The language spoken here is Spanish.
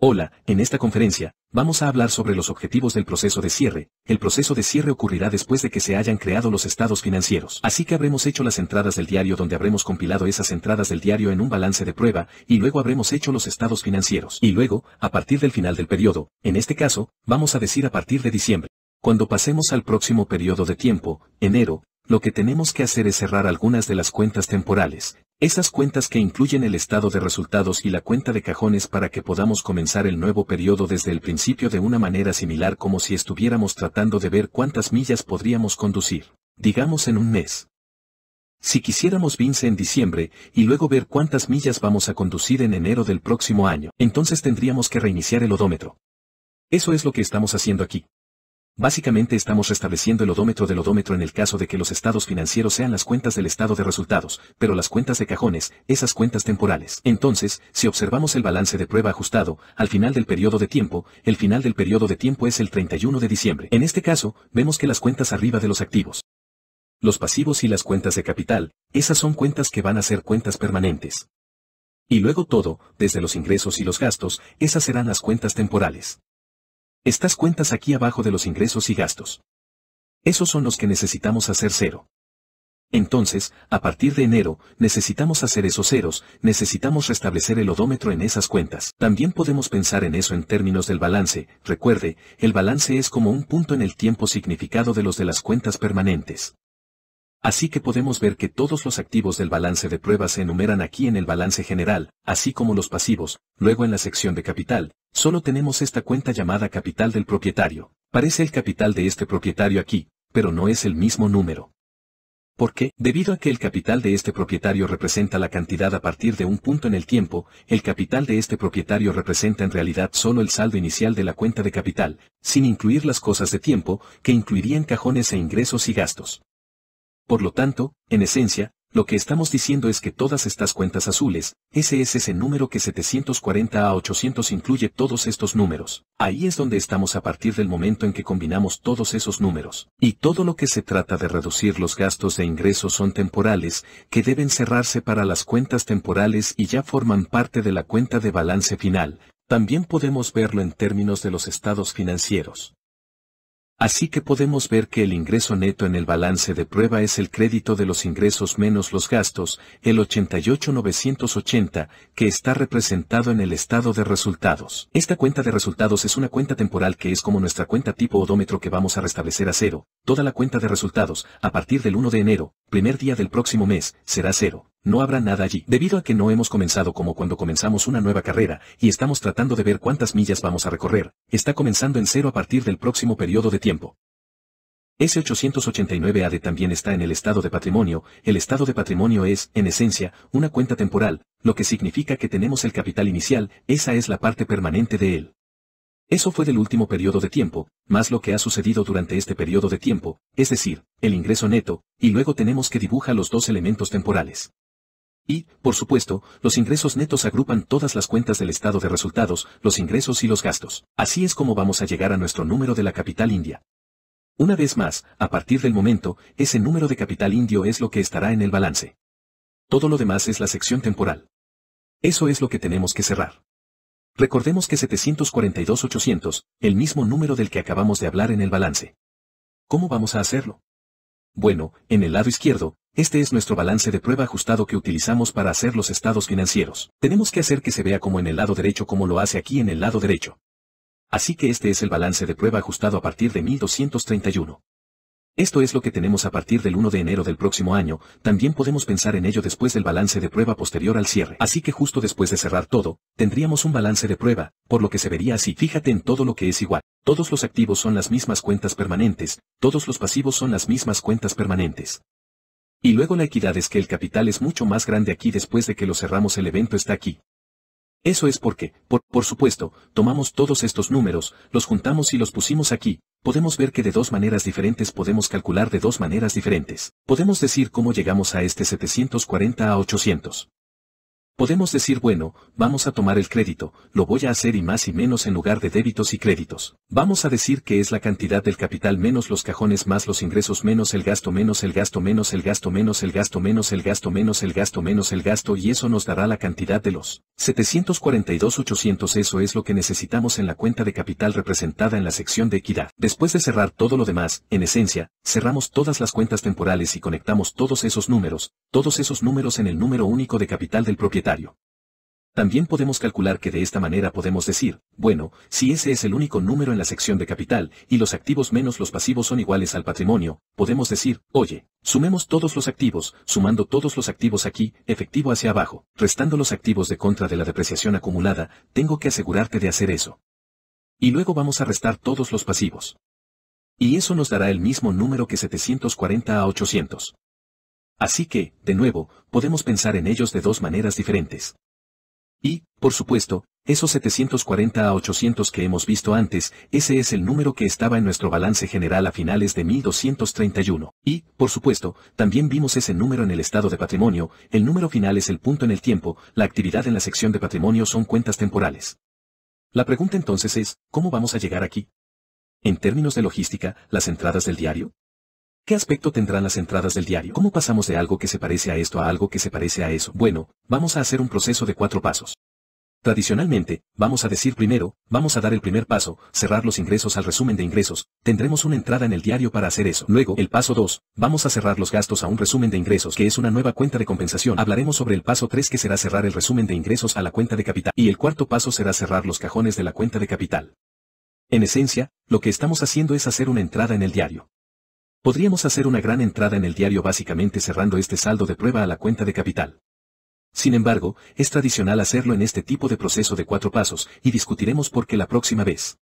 Hola, en esta conferencia, vamos a hablar sobre los objetivos del proceso de cierre. El proceso de cierre ocurrirá después de que se hayan creado los estados financieros. Así que habremos hecho las entradas del diario donde habremos compilado esas entradas del diario en un balance de prueba, y luego habremos hecho los estados financieros. Y luego, a partir del final del periodo, en este caso, vamos a decir a partir de diciembre. Cuando pasemos al próximo periodo de tiempo, enero, lo que tenemos que hacer es cerrar algunas de las cuentas temporales, esas cuentas que incluyen el estado de resultados y la cuenta de cajones para que podamos comenzar el nuevo periodo desde el principio de una manera similar como si estuviéramos tratando de ver cuántas millas podríamos conducir, digamos en un mes. Si quisiéramos vince en diciembre, y luego ver cuántas millas vamos a conducir en enero del próximo año, entonces tendríamos que reiniciar el odómetro. Eso es lo que estamos haciendo aquí. Básicamente estamos restableciendo el odómetro del odómetro en el caso de que los estados financieros sean las cuentas del estado de resultados, pero las cuentas de cajones, esas cuentas temporales. Entonces, si observamos el balance de prueba ajustado, al final del periodo de tiempo, el final del periodo de tiempo es el 31 de diciembre. En este caso, vemos que las cuentas arriba de los activos. Los pasivos y las cuentas de capital, esas son cuentas que van a ser cuentas permanentes. Y luego todo, desde los ingresos y los gastos, esas serán las cuentas temporales. Estas cuentas aquí abajo de los ingresos y gastos. Esos son los que necesitamos hacer cero. Entonces, a partir de enero, necesitamos hacer esos ceros, necesitamos restablecer el odómetro en esas cuentas. También podemos pensar en eso en términos del balance, recuerde, el balance es como un punto en el tiempo significado de los de las cuentas permanentes. Así que podemos ver que todos los activos del balance de pruebas se enumeran aquí en el balance general, así como los pasivos, luego en la sección de capital, Solo tenemos esta cuenta llamada capital del propietario. Parece el capital de este propietario aquí, pero no es el mismo número. ¿Por qué? Debido a que el capital de este propietario representa la cantidad a partir de un punto en el tiempo, el capital de este propietario representa en realidad solo el saldo inicial de la cuenta de capital, sin incluir las cosas de tiempo, que incluirían cajones e ingresos y gastos. Por lo tanto, en esencia, lo que estamos diciendo es que todas estas cuentas azules, ese es ese número que 740 a 800 incluye todos estos números. Ahí es donde estamos a partir del momento en que combinamos todos esos números. Y todo lo que se trata de reducir los gastos de ingresos son temporales, que deben cerrarse para las cuentas temporales y ya forman parte de la cuenta de balance final. También podemos verlo en términos de los estados financieros. Así que podemos ver que el ingreso neto en el balance de prueba es el crédito de los ingresos menos los gastos, el 88980, que está representado en el estado de resultados. Esta cuenta de resultados es una cuenta temporal que es como nuestra cuenta tipo odómetro que vamos a restablecer a cero. Toda la cuenta de resultados, a partir del 1 de enero, primer día del próximo mes, será cero. No habrá nada allí. Debido a que no hemos comenzado como cuando comenzamos una nueva carrera, y estamos tratando de ver cuántas millas vamos a recorrer, está comenzando en cero a partir del próximo periodo de tiempo. S889AD también está en el estado de patrimonio, el estado de patrimonio es, en esencia, una cuenta temporal, lo que significa que tenemos el capital inicial, esa es la parte permanente de él. Eso fue del último periodo de tiempo, más lo que ha sucedido durante este periodo de tiempo, es decir, el ingreso neto, y luego tenemos que dibuja los dos elementos temporales. Y, por supuesto, los ingresos netos agrupan todas las cuentas del estado de resultados, los ingresos y los gastos. Así es como vamos a llegar a nuestro número de la capital india. Una vez más, a partir del momento, ese número de capital indio es lo que estará en el balance. Todo lo demás es la sección temporal. Eso es lo que tenemos que cerrar. Recordemos que 742.800, el mismo número del que acabamos de hablar en el balance. ¿Cómo vamos a hacerlo? Bueno, en el lado izquierdo, este es nuestro balance de prueba ajustado que utilizamos para hacer los estados financieros. Tenemos que hacer que se vea como en el lado derecho como lo hace aquí en el lado derecho. Así que este es el balance de prueba ajustado a partir de 1231. Esto es lo que tenemos a partir del 1 de enero del próximo año, también podemos pensar en ello después del balance de prueba posterior al cierre. Así que justo después de cerrar todo, tendríamos un balance de prueba, por lo que se vería así. Fíjate en todo lo que es igual. Todos los activos son las mismas cuentas permanentes, todos los pasivos son las mismas cuentas permanentes. Y luego la equidad es que el capital es mucho más grande aquí después de que lo cerramos el evento está aquí. Eso es porque, por, por, supuesto, tomamos todos estos números, los juntamos y los pusimos aquí, podemos ver que de dos maneras diferentes podemos calcular de dos maneras diferentes. Podemos decir cómo llegamos a este 740 a 800. Podemos decir, bueno, vamos a tomar el crédito, lo voy a hacer y más y menos en lugar de débitos y créditos. Vamos a decir que es la cantidad del capital menos los cajones más los ingresos menos el gasto menos el gasto menos el gasto menos el gasto menos el gasto menos el gasto menos el gasto y eso nos dará la cantidad de los 742.800 eso es lo que necesitamos en la cuenta de capital representada en la sección de equidad. Después de cerrar todo lo demás, en esencia, cerramos todas las cuentas temporales y conectamos todos esos números, todos esos números en el número único de capital del propietario también podemos calcular que de esta manera podemos decir, bueno, si ese es el único número en la sección de capital, y los activos menos los pasivos son iguales al patrimonio, podemos decir, oye, sumemos todos los activos, sumando todos los activos aquí, efectivo hacia abajo, restando los activos de contra de la depreciación acumulada, tengo que asegurarte de hacer eso. Y luego vamos a restar todos los pasivos. Y eso nos dará el mismo número que 740 a 800. Así que, de nuevo, podemos pensar en ellos de dos maneras diferentes. Y, por supuesto, esos 740 a 800 que hemos visto antes, ese es el número que estaba en nuestro balance general a finales de 1231. Y, por supuesto, también vimos ese número en el estado de patrimonio, el número final es el punto en el tiempo, la actividad en la sección de patrimonio son cuentas temporales. La pregunta entonces es, ¿cómo vamos a llegar aquí? En términos de logística, las entradas del diario, ¿Qué aspecto tendrán las entradas del diario? ¿Cómo pasamos de algo que se parece a esto a algo que se parece a eso? Bueno, vamos a hacer un proceso de cuatro pasos. Tradicionalmente, vamos a decir primero, vamos a dar el primer paso, cerrar los ingresos al resumen de ingresos, tendremos una entrada en el diario para hacer eso. Luego, el paso 2, vamos a cerrar los gastos a un resumen de ingresos que es una nueva cuenta de compensación. Hablaremos sobre el paso 3 que será cerrar el resumen de ingresos a la cuenta de capital. Y el cuarto paso será cerrar los cajones de la cuenta de capital. En esencia, lo que estamos haciendo es hacer una entrada en el diario. Podríamos hacer una gran entrada en el diario básicamente cerrando este saldo de prueba a la cuenta de capital. Sin embargo, es tradicional hacerlo en este tipo de proceso de cuatro pasos, y discutiremos por qué la próxima vez.